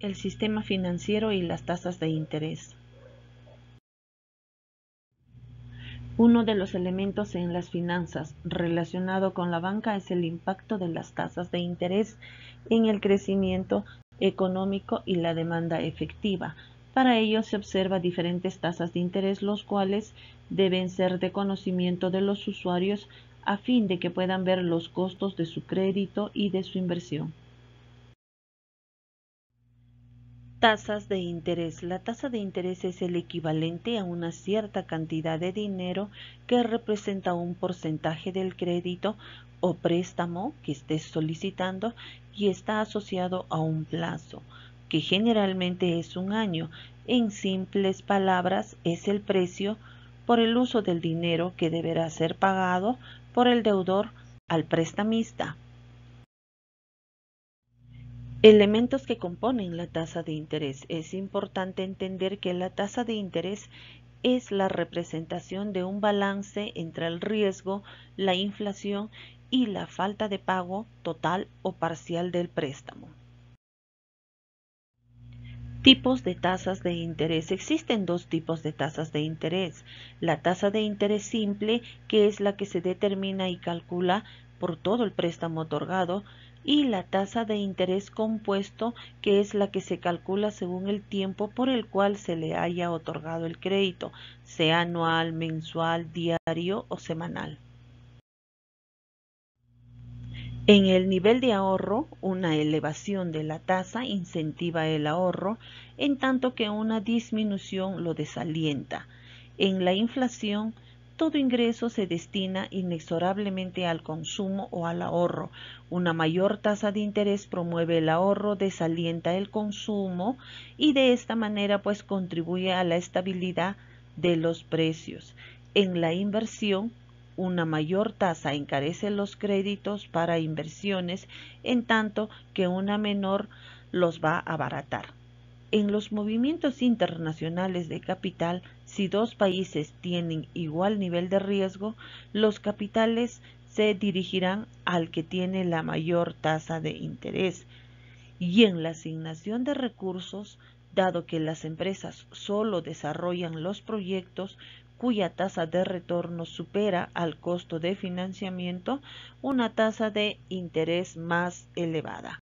el sistema financiero y las tasas de interés. Uno de los elementos en las finanzas relacionado con la banca es el impacto de las tasas de interés en el crecimiento económico y la demanda efectiva. Para ello se observa diferentes tasas de interés, los cuales deben ser de conocimiento de los usuarios a fin de que puedan ver los costos de su crédito y de su inversión. tasas de interés. La tasa de interés es el equivalente a una cierta cantidad de dinero que representa un porcentaje del crédito o préstamo que estés solicitando y está asociado a un plazo, que generalmente es un año. En simples palabras, es el precio por el uso del dinero que deberá ser pagado por el deudor al prestamista. Elementos que componen la tasa de interés. Es importante entender que la tasa de interés es la representación de un balance entre el riesgo, la inflación y la falta de pago total o parcial del préstamo. Tipos de tasas de interés. Existen dos tipos de tasas de interés. La tasa de interés simple, que es la que se determina y calcula por todo el préstamo otorgado, y la tasa de interés compuesto, que es la que se calcula según el tiempo por el cual se le haya otorgado el crédito, sea anual, mensual, diario o semanal. En el nivel de ahorro, una elevación de la tasa incentiva el ahorro, en tanto que una disminución lo desalienta. En la inflación, todo ingreso se destina inexorablemente al consumo o al ahorro. Una mayor tasa de interés promueve el ahorro, desalienta el consumo y de esta manera pues contribuye a la estabilidad de los precios. En la inversión, una mayor tasa encarece los créditos para inversiones, en tanto que una menor los va a abaratar. En los movimientos internacionales de capital, si dos países tienen igual nivel de riesgo, los capitales se dirigirán al que tiene la mayor tasa de interés. Y en la asignación de recursos, dado que las empresas solo desarrollan los proyectos cuya tasa de retorno supera al costo de financiamiento, una tasa de interés más elevada.